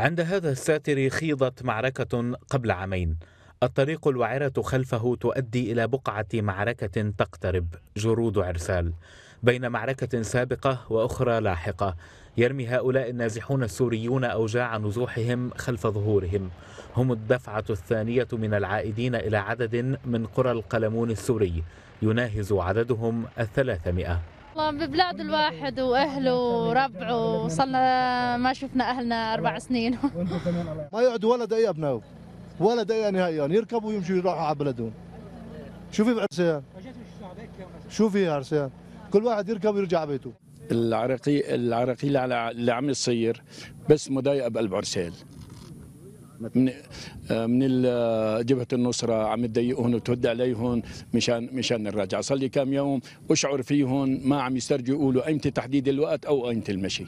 عند هذا الساتر خيضت معركة قبل عامين الطريق الوعرة خلفه تؤدي إلى بقعة معركة تقترب جرود عرسال بين معركة سابقة وأخرى لاحقة يرمي هؤلاء النازحون السوريون أوجاع نزوحهم خلف ظهورهم هم الدفعة الثانية من العائدين إلى عدد من قرى القلمون السوري يناهز عددهم الثلاثمائة والله ببلاد الواحد واهله وربعه وصلنا ما شفنا اهلنا اربع سنين ما يقعدوا ولا دقيقه بناو ولا دقيقه نهائيا يركبوا ويمشوا يروحوا على بلدهم شوفي بعرسان شوفي عرسان كل واحد يركب ويرجع بيته العراقي العراقي اللي عم يصير بس مضايقه بقلب عرسال من آه، من آه، جبهه النصره عم تضايقهم وتهد عليهم مشان مشان نرجع صار لي كم يوم اشعر فيهم ما عم يسترجوا يقولوا ايمتى تحديد الوقت او ايمتى المشي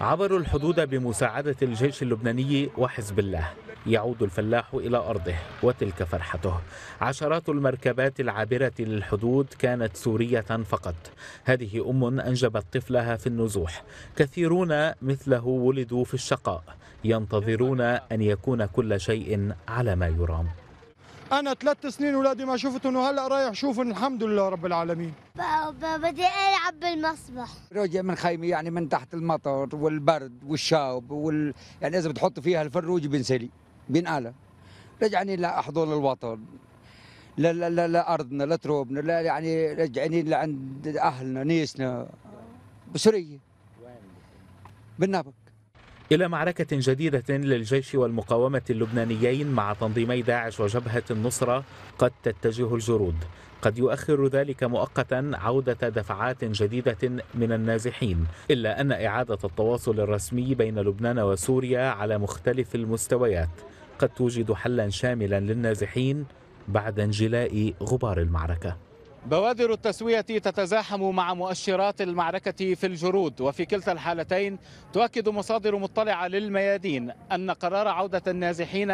عبروا الحدود بمساعدة الجيش اللبناني وحزب الله يعود الفلاح إلى أرضه وتلك فرحته عشرات المركبات العابرة للحدود كانت سورية فقط هذه أم أنجبت طفلها في النزوح كثيرون مثله ولدوا في الشقاء ينتظرون أن يكون كل شيء على ما يرام أنا ثلاث سنين ولادي ما شفتهم وهلا رايح شوفهم الحمد لله رب العالمين بدي ألعب بالمسبح رجع من خيمي يعني من تحت المطر والبرد والشاب وال... يعني إذا بتحط فيها الفروج بنسلي بنقلى رجعني لأحضن الوطن لا لا لا لارضنا لتروبنا لا يعني رجعني لعند اهلنا نيسنا بسوريا بالنبك إلى معركة جديدة للجيش والمقاومة اللبنانيين مع تنظيمي داعش وجبهة النصرة قد تتجه الجرود قد يؤخر ذلك مؤقتا عودة دفعات جديدة من النازحين إلا أن إعادة التواصل الرسمي بين لبنان وسوريا على مختلف المستويات قد توجد حلا شاملا للنازحين بعد انجلاء غبار المعركه بوادر التسوية تتزاحم مع مؤشرات المعركة في الجرود وفي كلتا الحالتين تؤكد مصادر مطلعة للميادين أن قرار عودة النازحين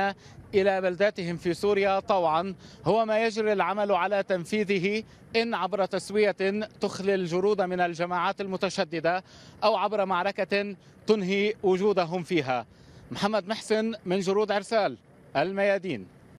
إلى بلداتهم في سوريا طوعا هو ما يجري العمل على تنفيذه إن عبر تسوية تخلي الجرود من الجماعات المتشددة أو عبر معركة تنهي وجودهم فيها محمد محسن من جرود عرسال الميادين